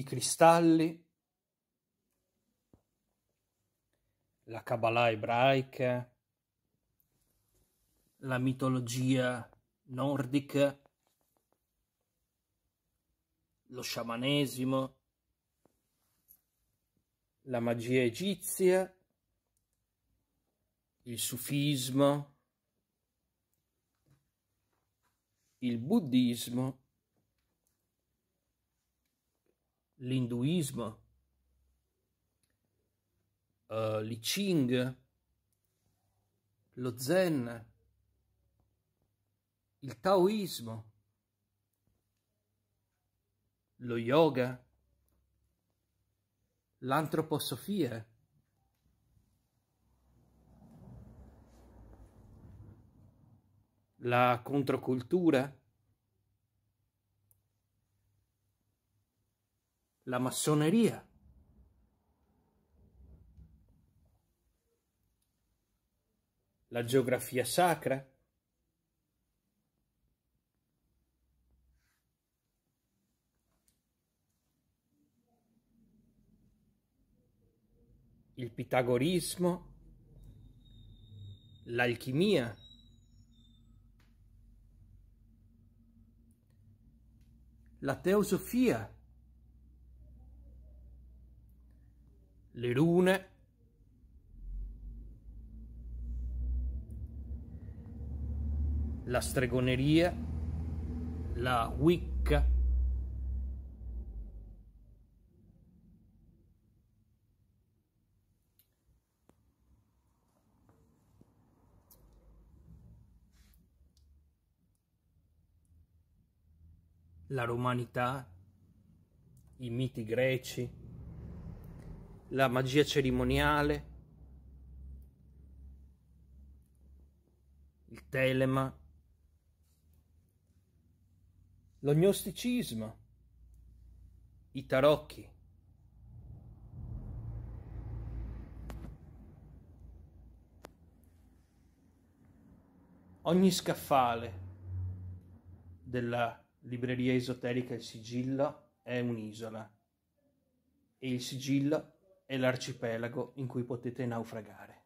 i cristalli, la Kabbalah ebraica, la mitologia nordica, lo sciamanesimo, la magia egizia, il sufismo, il buddismo l'induismo, uh, l'I Ching, lo Zen, il Taoismo, lo Yoga, l'antroposofia, la controcultura, la massoneria. La geografia sacra. Il pitagorismo. L'alchimia. La teosofia. le rune. La stregoneria, la Wicca. La romanità, i miti greci la magia cerimoniale, il telema, lo gnosticismo, i tarocchi. Ogni scaffale della libreria esoterica Il Sigillo è un'isola e il sigillo è l'arcipelago in cui potete naufragare.